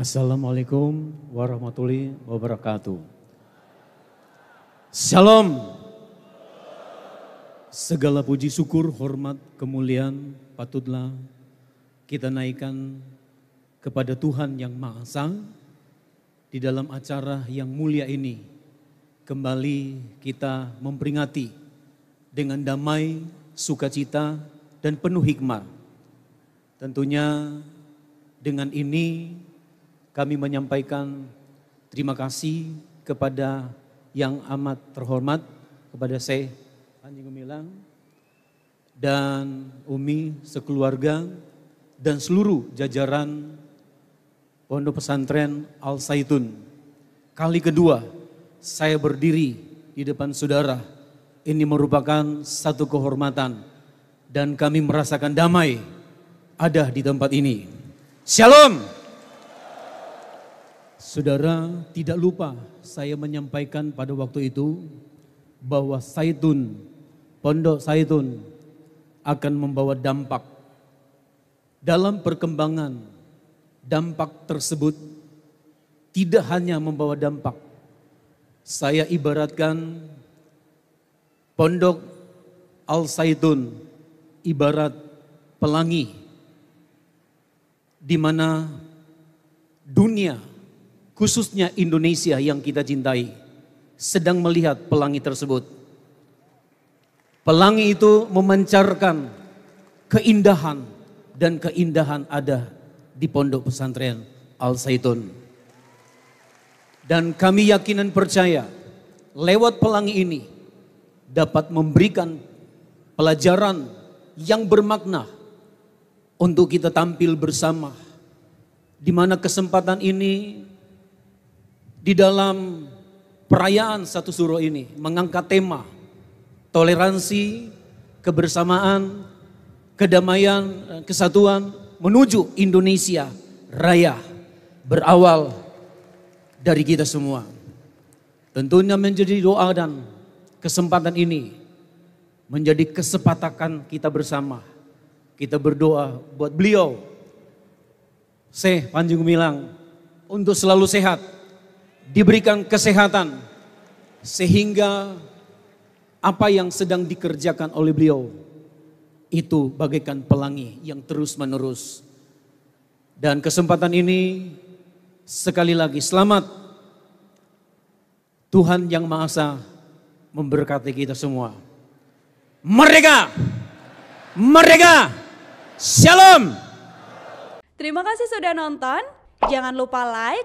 Assalamualaikum warahmatullahi wabarakatuh. Shalom. Segala puji syukur, hormat, kemuliaan patutlah kita naikkan kepada Tuhan yang Maha Esa di dalam acara yang mulia ini. Kembali kita memperingati dengan damai, sukacita, dan penuh hikmah. Tentunya dengan ini kami menyampaikan terima kasih kepada yang amat terhormat kepada saya Panji Gumilang dan Umi sekeluarga dan seluruh jajaran Pondok Pesantren Al Saitun. Kali kedua saya berdiri di depan saudara. Ini merupakan satu kehormatan dan kami merasakan damai ada di tempat ini. Shalom. Saudara tidak lupa saya menyampaikan pada waktu itu bahwa Saitun, Pondok Saitun akan membawa dampak. Dalam perkembangan dampak tersebut tidak hanya membawa dampak. Saya ibaratkan Pondok Al-Saitun ibarat pelangi di mana dunia khususnya Indonesia yang kita cintai, sedang melihat pelangi tersebut. Pelangi itu memancarkan keindahan dan keindahan ada di pondok pesantren Al Zaitun. Dan kami yakin dan percaya lewat pelangi ini dapat memberikan pelajaran yang bermakna untuk kita tampil bersama. Di mana kesempatan ini di dalam perayaan satu suro ini mengangkat tema toleransi, kebersamaan, kedamaian, kesatuan menuju Indonesia raya berawal dari kita semua. Tentunya menjadi doa dan kesempatan ini menjadi kesepakatan kita bersama. Kita berdoa buat beliau. Seh Panjung Milang untuk selalu sehat, diberikan kesehatan sehingga apa yang sedang dikerjakan oleh beliau itu bagaikan pelangi yang terus-menerus. Dan kesempatan ini sekali lagi selamat Tuhan yang Maha Esa memberkati kita semua. mereka mereka Shalom! Terima kasih sudah nonton. Jangan lupa like,